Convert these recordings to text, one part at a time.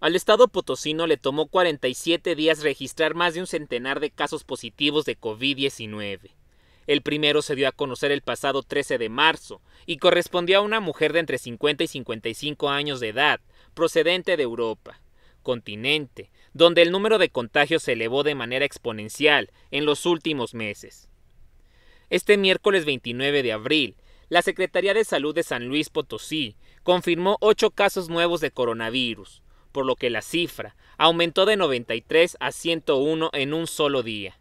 Al estado potosino le tomó 47 días registrar más de un centenar de casos positivos de COVID-19. El primero se dio a conocer el pasado 13 de marzo y correspondió a una mujer de entre 50 y 55 años de edad, procedente de Europa, continente, donde el número de contagios se elevó de manera exponencial en los últimos meses. Este miércoles 29 de abril, la Secretaría de Salud de San Luis Potosí confirmó ocho casos nuevos de coronavirus, por lo que la cifra aumentó de 93 a 101 en un solo día,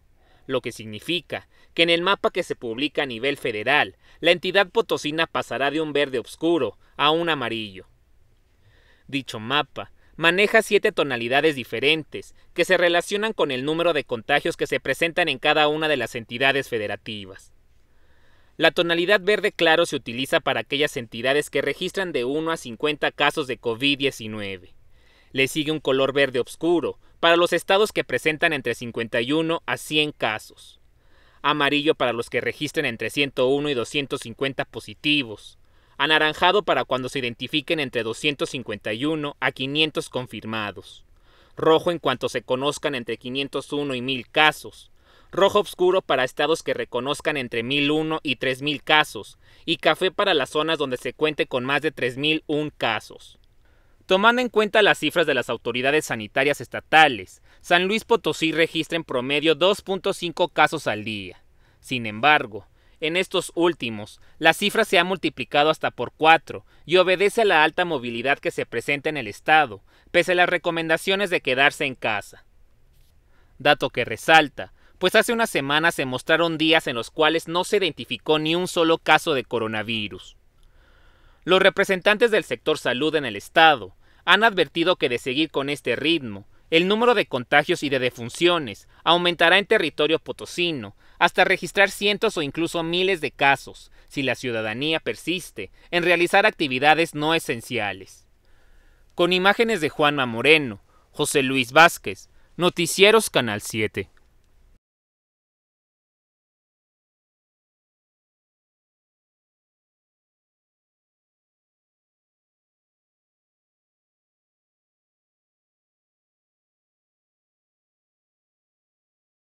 lo que significa que en el mapa que se publica a nivel federal, la entidad potosina pasará de un verde oscuro a un amarillo. Dicho mapa maneja siete tonalidades diferentes que se relacionan con el número de contagios que se presentan en cada una de las entidades federativas. La tonalidad verde claro se utiliza para aquellas entidades que registran de 1 a 50 casos de COVID-19. Le sigue un color verde oscuro para los estados que presentan entre 51 a 100 casos. Amarillo para los que registren entre 101 y 250 positivos. Anaranjado para cuando se identifiquen entre 251 a 500 confirmados. Rojo en cuanto se conozcan entre 501 y 1000 casos. Rojo oscuro para estados que reconozcan entre 1001 y 3000 casos. Y café para las zonas donde se cuente con más de 3001 casos. Tomando en cuenta las cifras de las autoridades sanitarias estatales, San Luis Potosí registra en promedio 2.5 casos al día. Sin embargo, en estos últimos, la cifra se ha multiplicado hasta por 4 y obedece a la alta movilidad que se presenta en el estado, pese a las recomendaciones de quedarse en casa. Dato que resalta, pues hace unas semanas se mostraron días en los cuales no se identificó ni un solo caso de coronavirus. Los representantes del sector salud en el Estado han advertido que de seguir con este ritmo, el número de contagios y de defunciones aumentará en territorio potosino, hasta registrar cientos o incluso miles de casos, si la ciudadanía persiste en realizar actividades no esenciales. Con imágenes de Juanma Moreno, José Luis Vázquez, Noticieros Canal 7.